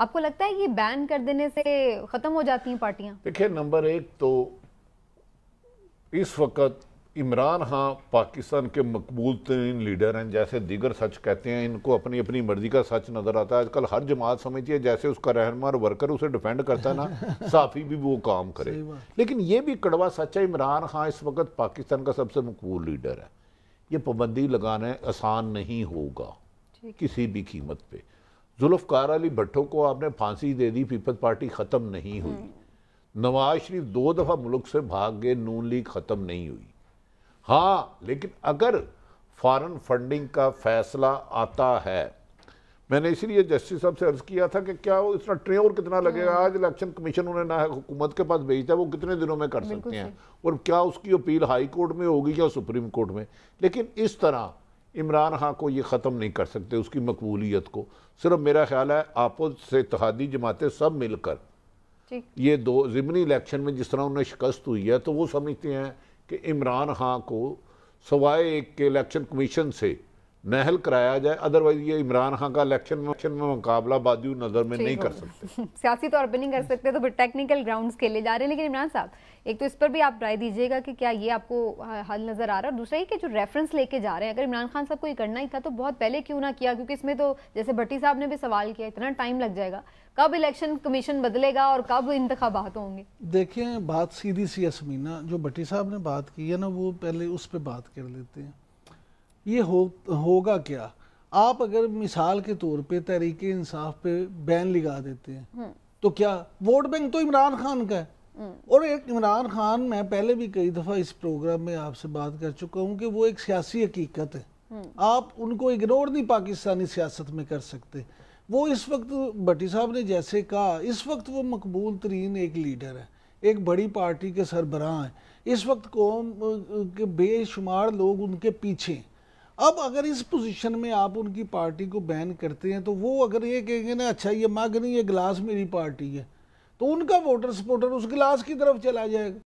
आपको लगता है कि बैन कर देने से ख़त्म हो जाती हैं पार्टियां देखिए नंबर एक तो इस वक्त इमरान खां पाकिस्तान के मकबूल तरीन लीडर हैं जैसे दीगर सच कहते हैं इनको अपनी अपनी मर्जी का सच नज़र आता है आजकल हर जमात समझिए जैसे उसका रहनमा और वर्कर उसे डिपेंड करता है ना साफ़ी भी वो काम करे लेकिन ये भी कड़वा सच है इमरान खां इस वक्त पाकिस्तान का सबसे मकबूल लीडर है ये पाबंदी लगाना आसान नहीं होगा किसी भी कीमत पर जुल्फकार अली भट्टो को आपने फांसी दे दी पीपल्स पार्टी ख़त्म नहीं हुई हम्म। नवाज शरीफ दो दफ़ा मुल्क से भाग गए नून लीग ख़त्म नहीं हुई हाँ लेकिन अगर फॉरन फंडिंग का फैसला आता है मैंने इसलिए जस्टिस साहब से अर्ज़ किया था कि क्या वो इसका और कितना लगेगा हाँ। आज इलेक्शन कमीशन उन्हें ना हुकूमत के पास भेजता है वो कितने दिनों में कर सकते हैं और क्या उसकी अपील हाई कोर्ट में होगी या सुप्रीम कोर्ट में लेकिन इस तरह इमरान खां को ये ख़त्म नहीं कर सकते उसकी मकबूलीत को सिर्फ मेरा ख्याल है आपस से इतिहादी जमातें सब मिलकर ये दो ज़िमनी इलेक्शन में जिस तरह उन्हें शिकस्त हुई है तो वो समझते हैं कि इमरान खां को सवाए एक के इलेक्शन कमीशन से महल कराया जाए अदरवाइज ये इमरान खान का इलेक्शन में में मुकाबला बाजू नज़र में नहीं कर सकते सियासी तौर पर नहीं कर सकते तो फिर टेक्निकल ग्राउंड खेले जा रहे हैं लेकिन इमरान साहब एक तो इस पर भी आप राय दीजिएगा कि क्या ये आपको हल नज़र आ रहा है और दूसरा ये कि जो रेफरेंस लेके जा रहे हैं अगर इमरान खान साहब को ये करना ही था तो बहुत पहले क्यों ना किया क्योंकि इसमें तो जैसे भट्टी साहब ने भी सवाल किया इतना टाइम लग जाएगा कब इलेक्शन कमीशन बदलेगा और कब इंतबात होंगे देखिए बात सीधी सी असमीना जो भट्टी साहब ने बात की है ना वो पहले उस पर बात कर लेते हैं ये हो होगा क्या आप अगर मिसाल के तौर पे तरीके इंसाफ पे बैन लगा देते हैं हम्म। तो क्या वोट बैंक तो इमरान खान का है हम्म। और एक इमरान खान मैं पहले भी कई दफ़ा इस प्रोग्राम में आपसे बात कर चुका हूँ कि वो एक सियासी हकीकत है हम्म। आप उनको इग्नोर नहीं पाकिस्तानी सियासत में कर सकते वो इस वक्त भट्टी साहब ने जैसे कहा इस वक्त वो मकबूल तरीन एक लीडर है एक बड़ी पार्टी के सरबराह हैं इस वक्त कौम के बेशुमार लोग उनके पीछे हैं अब अगर इस पोजीशन में आप उनकी पार्टी को बैन करते हैं तो वो अगर ये कहेंगे ना अच्छा ये मग नहीं ये गिलास मेरी पार्टी है तो उनका वोटर सपोर्टर उस गिलास की तरफ चला जाएगा